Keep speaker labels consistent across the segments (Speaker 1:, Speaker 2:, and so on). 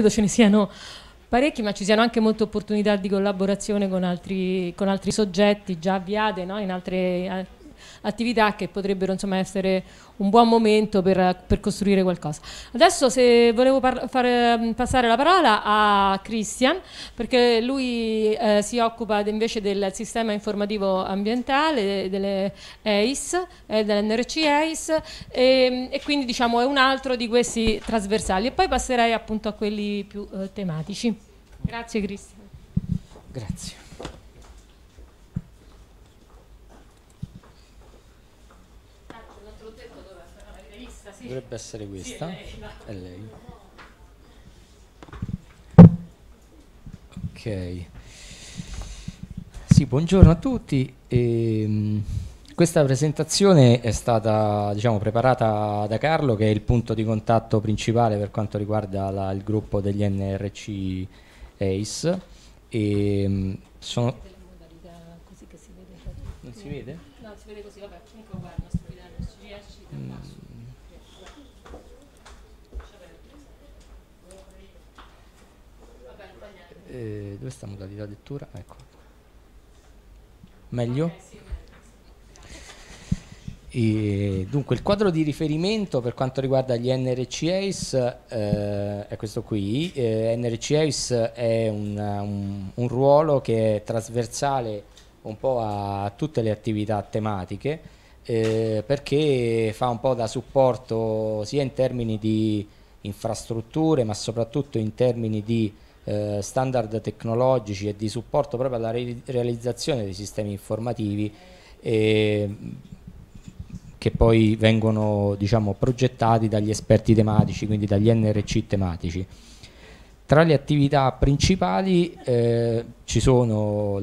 Speaker 1: credo ce ne siano parecchi, ma ci siano anche molte opportunità di collaborazione con altri, con altri soggetti già avviate no? in altre attività che potrebbero insomma, essere un buon momento per, per costruire qualcosa. Adesso se volevo fare, mm, passare la parola a Christian perché lui eh, si occupa invece del sistema informativo ambientale delle EIS, eh, dell'NRC EIS e, e, quindi diciamo è un altro di questi trasversali e poi passerei appunto a quelli più eh, tematici. Grazie Christian. Grazie. dovrebbe essere questa è lei ok sì buongiorno a tutti ehm, questa presentazione è stata diciamo, preparata da Carlo che è il punto di contatto principale per quanto riguarda la, il gruppo degli NRC ACE e, ehm, sono... non si vede? no si vede così vabbè comunque guarda stupidaggio ci riesci mm. Eh, dove sta la modalità lettura? Ecco. Meglio? E, dunque il quadro di riferimento per quanto riguarda gli NRCAs eh, è questo qui. Eh, ACE è un, un, un ruolo che è trasversale un po' a tutte le attività tematiche eh, perché fa un po' da supporto sia in termini di infrastrutture ma soprattutto in termini di eh, standard tecnologici e di supporto proprio alla re realizzazione dei sistemi informativi eh, che poi vengono diciamo, progettati dagli esperti tematici, quindi dagli NRC tematici. Tra le attività principali eh, ci sono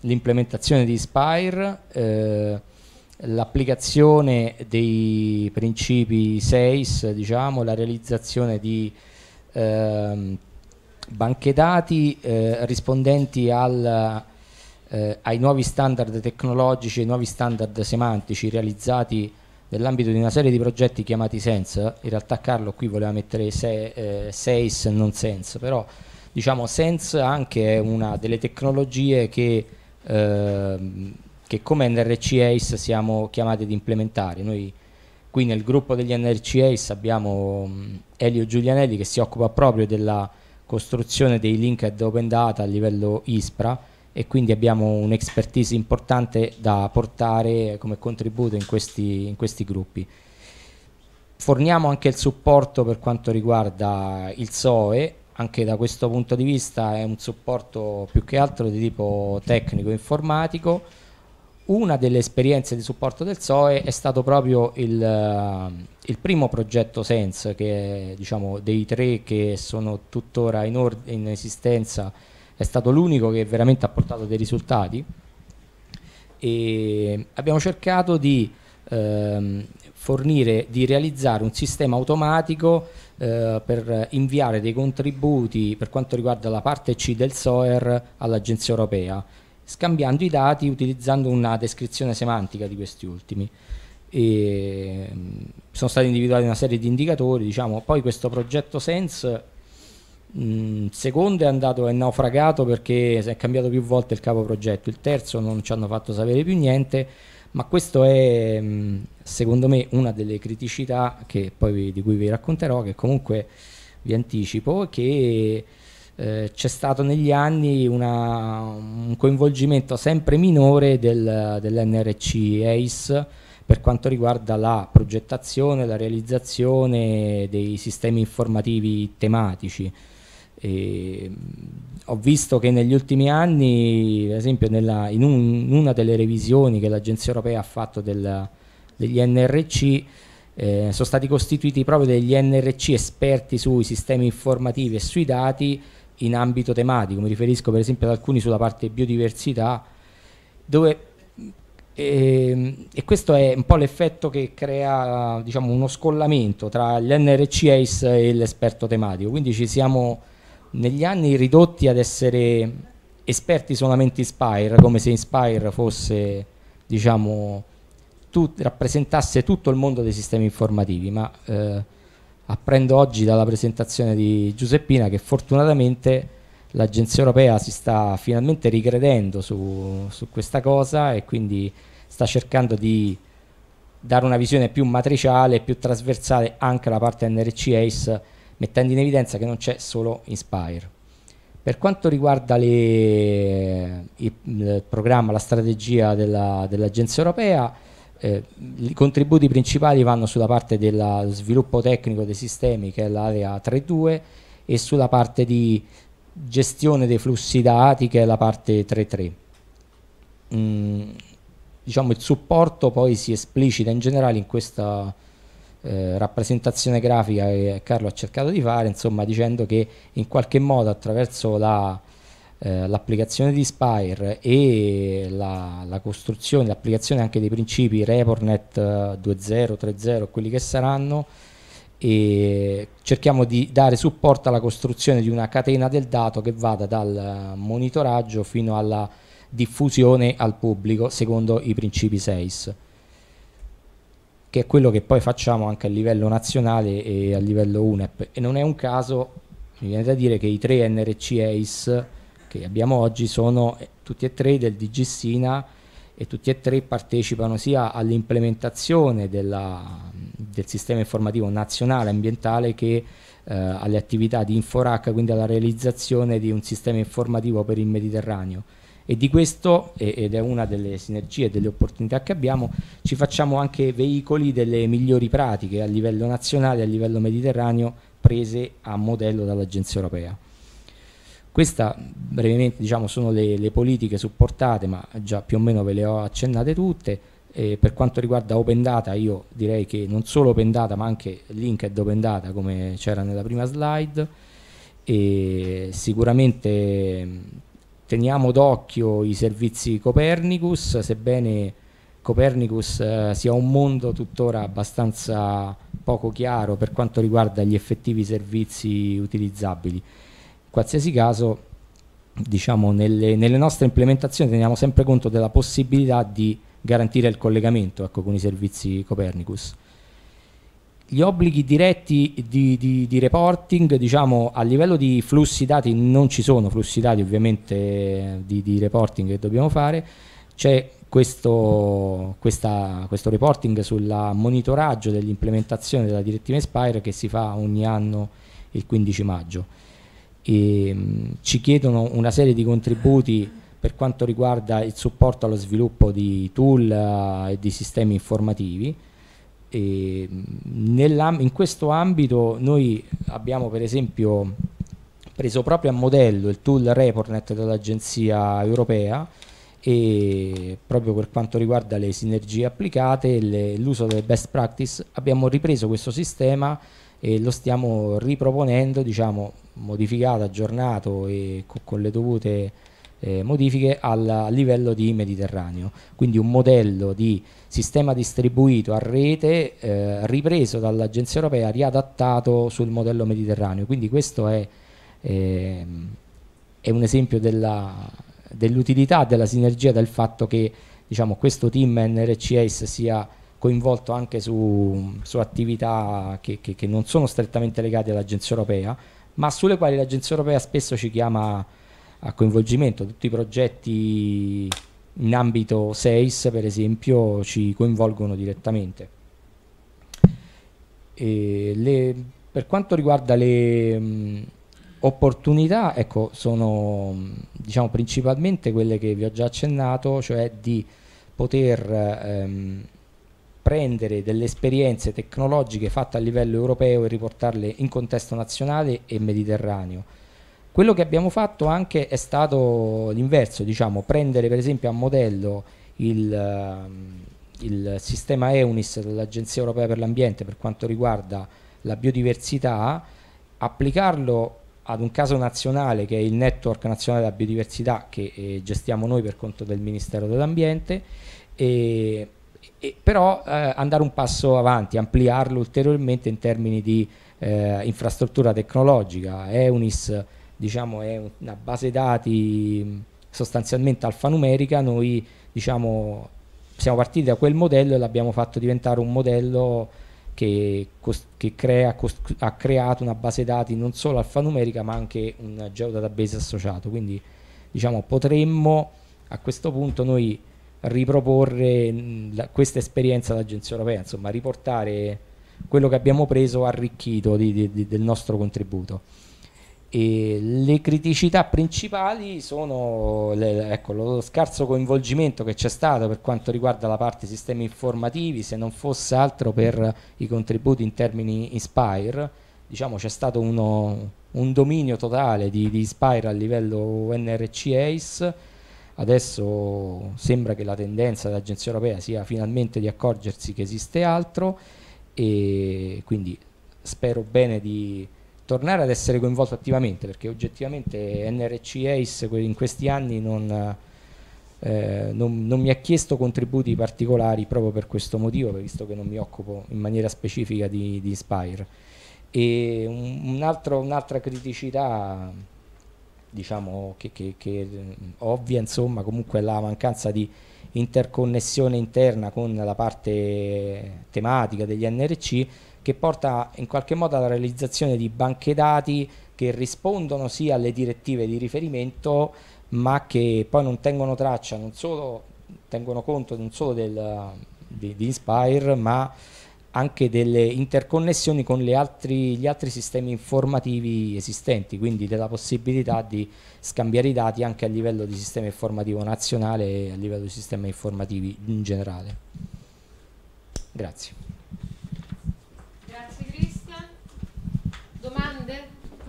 Speaker 1: l'implementazione di Spire, eh, l'applicazione dei principi SEIS, diciamo, la realizzazione di eh, banche dati eh, rispondenti al, eh, ai nuovi standard tecnologici, ai nuovi standard semantici realizzati nell'ambito di una serie di progetti chiamati SENS, In realtà Carlo qui voleva mettere se, eh, SEIS, non SENS, però diciamo SENSE anche è una delle tecnologie che ehm, che come NRC ACE siamo chiamati ad implementare. Noi qui nel gruppo degli NRC ACE abbiamo Elio Giulianelli che si occupa proprio della costruzione dei link linked open data a livello ISPRA e quindi abbiamo un'expertise importante da portare come contributo in questi, in questi gruppi. Forniamo anche il supporto per quanto riguarda il SOE, anche da questo punto di vista è un supporto più che altro di tipo tecnico-informatico, una delle esperienze di supporto del SOE è stato proprio il, eh, il primo progetto SENSE, che è, diciamo, dei tre che sono tuttora in, in esistenza, è stato l'unico che veramente ha portato dei risultati. E abbiamo cercato di ehm, fornire, di realizzare un sistema automatico eh, per inviare dei contributi per quanto riguarda la parte C del SOER all'Agenzia Europea scambiando i dati utilizzando una descrizione semantica di questi ultimi. E mm, sono stati individuati una serie di indicatori, diciamo. poi questo progetto Sense mh, mm, secondo è andato è naufragato perché si è cambiato più volte il capo progetto, il terzo non ci hanno fatto sapere più niente, ma questo è mm, secondo me una delle criticità che poi vi, di cui vi racconterò, che comunque vi anticipo, che eh, c'è stato negli anni una, un coinvolgimento sempre minore del, dell'NRC ACE per quanto riguarda la progettazione la realizzazione dei sistemi informativi tematici. E mm, ho visto che negli ultimi anni, ad esempio nella, in, un, in, una delle revisioni che l'Agenzia Europea ha fatto del, degli NRC, eh, sono stati costituiti proprio degli NRC esperti sui sistemi informativi e sui dati in ambito tematico, mi riferisco per esempio ad alcuni sulla parte biodiversità, dove, e, ehm, e questo è un po' l'effetto che crea diciamo, uno scollamento tra l'NRC ACE e l'esperto tematico, quindi ci siamo negli anni ridotti ad essere esperti solamente Inspire, come se Inspire fosse, diciamo, tut rappresentasse tutto il mondo dei sistemi informativi, ma eh, apprendo oggi dalla presentazione di Giuseppina che fortunatamente l'agenzia europea si sta finalmente ricredendo su, su, questa cosa e quindi sta cercando di dare una visione più matriciale, più trasversale anche alla parte NRC ACE, mettendo in evidenza che non c'è solo Inspire. Per quanto riguarda le, il, il, programma, la strategia dell'agenzia dell europea, eh, I contributi principali vanno sulla parte del sviluppo tecnico dei sistemi, che è l'area 3.2, e sulla parte di gestione dei flussi dati, che è la parte 3.3. Mm, diciamo, il supporto poi si esplicita in generale in questa eh, rappresentazione grafica che Carlo ha cercato di fare, insomma, dicendo che in qualche modo attraverso la eh, l'applicazione di Spire e la, la, costruzione, l'applicazione anche dei principi Reportnet 2.0, 3.0, quelli che saranno, e cerchiamo di dare supporto alla costruzione di una catena del dato che vada dal monitoraggio fino alla diffusione al pubblico secondo i principi SEIS che è quello che poi facciamo anche a livello nazionale e a livello UNEP e non è un caso mi viene da dire che i tre NRC ACE che abbiamo oggi sono eh, tutti e tre del DG Sina e tutti e tre partecipano sia all'implementazione del sistema informativo nazionale ambientale che eh, alle attività di Inforac, quindi alla realizzazione di un sistema informativo per il Mediterraneo. E di questo, ed è una delle sinergie e delle opportunità che abbiamo, ci facciamo anche veicoli delle migliori pratiche a livello nazionale e a livello mediterraneo prese a modello dall'Agenzia Europea. Queste brevemente diciamo, sono le, le, politiche supportate, ma già più o meno ve le ho accennate tutte. Eh, per quanto riguarda Open Data, io direi che non solo Open Data, ma anche Linked Open Data, come c'era nella prima slide. E sicuramente mm, teniamo d'occhio i servizi Copernicus, sebbene Copernicus eh, sia un mondo tuttora abbastanza poco chiaro per quanto riguarda gli effettivi servizi utilizzabili qualsiasi caso, diciamo, nelle, nelle nostre implementazioni teniamo sempre conto della possibilità di garantire il collegamento ecco, con i servizi Copernicus. Gli obblighi diretti di, di, di, reporting, diciamo, a livello di flussi dati non ci sono flussi dati ovviamente di, di reporting che dobbiamo fare, c'è questo, questo reporting sul monitoraggio dell'implementazione della direttiva Inspire che si fa ogni anno il 15 maggio. Mm, ci chiedono una serie di contributi per quanto riguarda il supporto allo sviluppo di tool uh, e di sistemi informativi. E, mm, in questo ambito noi abbiamo per esempio preso proprio a modello il tool Reportnet dell'Agenzia Europea e proprio per quanto riguarda le sinergie applicate e l'uso delle best practice abbiamo ripreso questo sistema e lo stiamo riproponendo, diciamo, modificato, aggiornato e co con le dovute eh, modifiche al livello di Mediterraneo. Quindi un modello di sistema distribuito a rete eh, ripreso dall'Agenzia Europea, riadattato sul modello mediterraneo. Quindi questo è, eh, è un esempio della, dell'utilità, della sinergia del fatto che diciamo, questo team NRCS sia coinvolto anche su, su attività che, che, che, non sono strettamente legate all'Agenzia Europea, ma sulle quali l'Agenzia Europea spesso ci chiama a coinvolgimento. Tutti i progetti in ambito SEIS, per esempio, ci coinvolgono direttamente. Le, per quanto riguarda le, mh, opportunità ecco, sono diciamo, principalmente quelle che vi ho già accennato, cioè di poter ehm, prendere delle esperienze tecnologiche fatte a livello europeo e riportarle in contesto nazionale e mediterraneo. Quello che abbiamo fatto anche è stato l'inverso, diciamo, prendere per esempio a modello il, ehm, il sistema EUNIS dell'Agenzia Europea per l'Ambiente per quanto riguarda la biodiversità, applicarlo ad un caso nazionale che è il Network Nazionale della Biodiversità che eh, gestiamo noi per conto del Ministero dell'Ambiente, e, e però eh, andare un passo avanti, ampliarlo ulteriormente in termini di eh, infrastruttura tecnologica. EUNIS diciamo, è una base dati sostanzialmente alfanumerica, noi diciamo, siamo partiti da quel modello e l'abbiamo fatto diventare un modello che, che crea, ha creato una base dati non solo alfanumerica ma anche un geodatabase associato. Quindi diciamo, potremmo a questo punto noi riproporre la, questa esperienza all'Agenzia Europea, insomma riportare quello che abbiamo preso arricchito di, di, di, del nostro contributo. E le criticità principali sono le, ecco, lo scarso coinvolgimento che c'è stato per quanto riguarda la parte sistemi informativi, se non fosse altro per i contributi in termini Inspire, diciamo c'è stato uno, un dominio totale di, di Inspire a livello NRC ACE, adesso sembra che la tendenza dell'Agenzia Europea sia finalmente di accorgersi che esiste altro e quindi spero bene di tornare ad essere coinvolto attivamente perché oggettivamente NRC ACE in questi anni non, eh, non, non mi ha chiesto contributi particolari proprio per questo motivo visto che non mi occupo in maniera specifica di, di Inspire e un'altra criticità diciamo che, che, che ovvia insomma comunque è la mancanza di interconnessione interna con la parte tematica degli NRC che porta in qualche modo alla realizzazione di banche dati che rispondono sì alle direttive di riferimento ma che poi non tengono traccia, non solo tengono conto non solo del, di, di Inspire ma anche delle interconnessioni con altri, gli altri sistemi informativi esistenti, quindi della possibilità di scambiare i dati anche a livello di sistema informativo nazionale e a livello di sistemi informativi in generale. Grazie.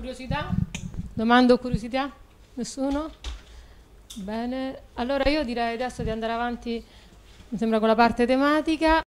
Speaker 1: Curiosità? o curiosità? Nessuno? Bene, allora io direi adesso di andare avanti, mi sembra, con la parte tematica.